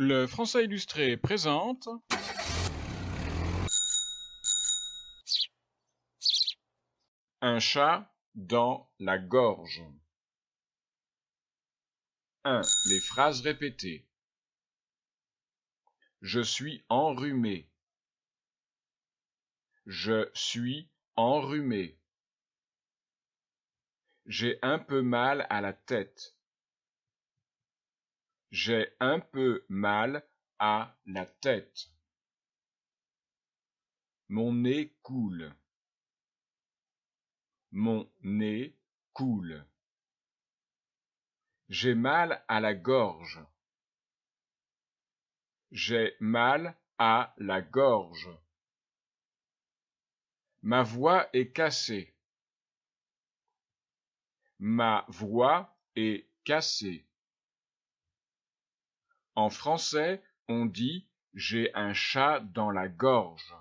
Le Français illustré présente. Un chat dans la gorge. 1. Les phrases répétées. Je suis enrhumé. Je suis enrhumé. J'ai un peu mal à la tête. J'ai un peu mal à la tête. Mon nez coule. Mon nez coule. J'ai mal à la gorge. J'ai mal à la gorge. Ma voix est cassée. Ma voix est cassée. En français, on dit j'ai un chat dans la gorge.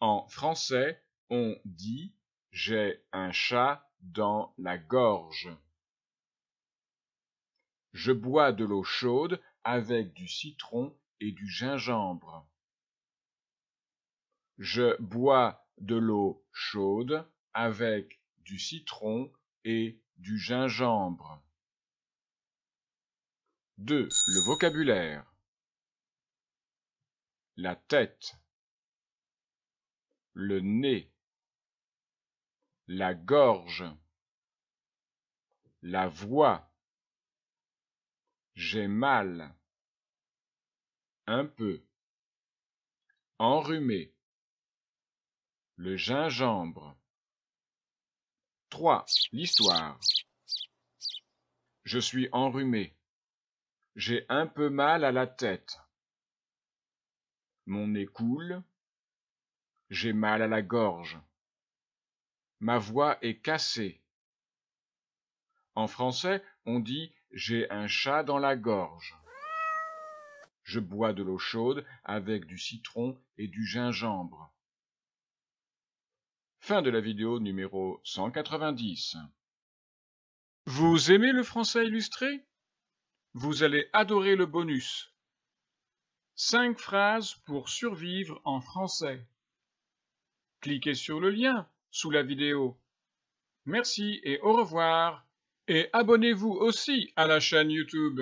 En français, on dit j'ai un chat dans la gorge. Je bois de l'eau chaude avec du citron et du gingembre. Je bois de l'eau chaude avec du citron et du gingembre. 2. Le vocabulaire. La tête. Le nez. La gorge. La voix. J'ai mal. Un peu. Enrhumé. Le gingembre. 3. L'histoire. Je suis enrhumé. J'ai un peu mal à la tête. Mon nez coule. J'ai mal à la gorge. Ma voix est cassée. En français, on dit j'ai un chat dans la gorge. Je bois de l'eau chaude avec du citron et du gingembre. Fin de la vidéo numéro 190. Vous aimez le français illustré vous allez adorer le bonus. 5 phrases pour survivre en français. Cliquez sur le lien sous la vidéo. Merci et au revoir. Et abonnez-vous aussi à la chaîne YouTube.